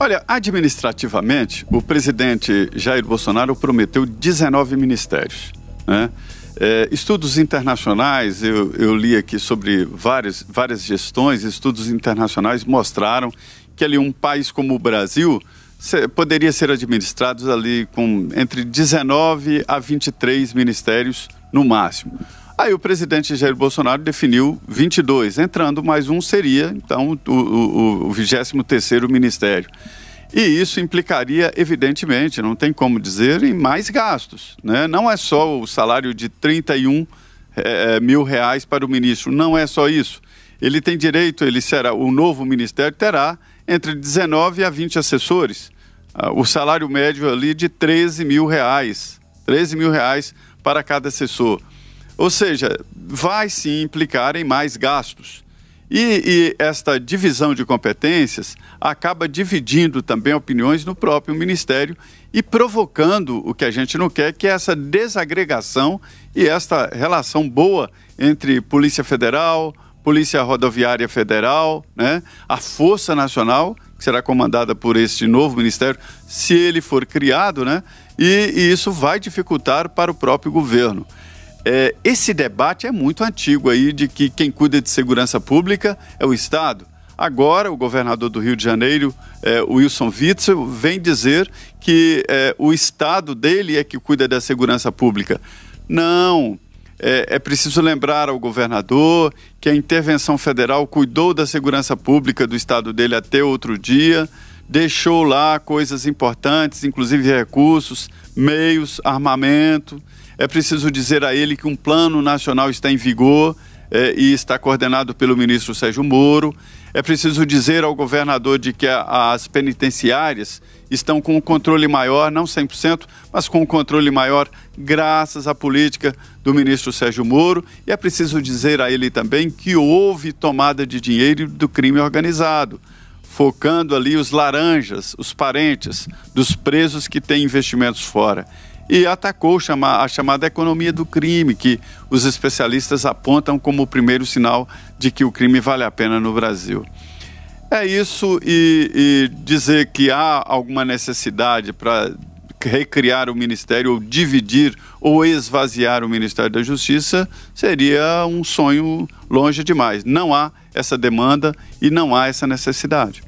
Olha, administrativamente, o presidente Jair Bolsonaro prometeu 19 ministérios. Né? É, estudos internacionais, eu, eu, li aqui sobre várias, várias gestões, estudos internacionais mostraram que ali um país como o Brasil se, poderia ser administrado ali com entre 19 a 23 ministérios no máximo. Aí o presidente Jair Bolsonaro definiu 22, entrando mais um seria, então, o, o, o 23º Ministério. E isso implicaria, evidentemente, não tem como dizer, em mais gastos. Né? Não é só o salário de 31 é, eh, eh, mil reais para o ministro, não é só isso. Ele tem direito, ele será, o novo ministério terá entre 19 a 20 assessores. Ah, o salário médio ali de 13 mil reais. 13 mil reais para cada assessor. Ou seja, vai se implicar em mais gastos. E, e, esta divisão de competências acaba dividindo também opiniões no próprio Ministério e provocando o que a gente não quer, que é essa desagregação e esta relação boa entre Polícia Federal, Polícia Rodoviária Federal, né? a Força Nacional, que será comandada por este novo Ministério, se ele for criado, né? e, e isso vai dificultar para o próprio governo. É, esse debate é muito antigo aí de que quem cuida de segurança pública é o Estado. Agora, o governador do Rio de Janeiro, é, Wilson Witzel, vem dizer que é, o Estado dele é que cuida da segurança pública. Não. É, é, preciso lembrar ao governador que a intervenção federal cuidou da segurança pública do Estado dele até outro dia deixou lá coisas importantes, inclusive recursos, meios, armamento. É preciso dizer a ele que um plano nacional está em vigor é, e está coordenado pelo ministro Sérgio Moro. É preciso dizer ao governador de que a, as penitenciárias estão com um controle maior, não 100%, mas com um controle maior, graças à política do ministro Sérgio Moro. E é preciso dizer a ele também que houve tomada de dinheiro do crime organizado focando ali os laranjas, os parentes dos presos que têm investimentos fora. E atacou a chamada economia do crime, que os especialistas apontam como o primeiro sinal de que o crime vale a pena no Brasil. É isso, e, e dizer que há alguma necessidade para recriar o Ministério ou dividir ou esvaziar o Ministério da Justiça seria um sonho longe demais. Não há essa demanda e não há essa necessidade.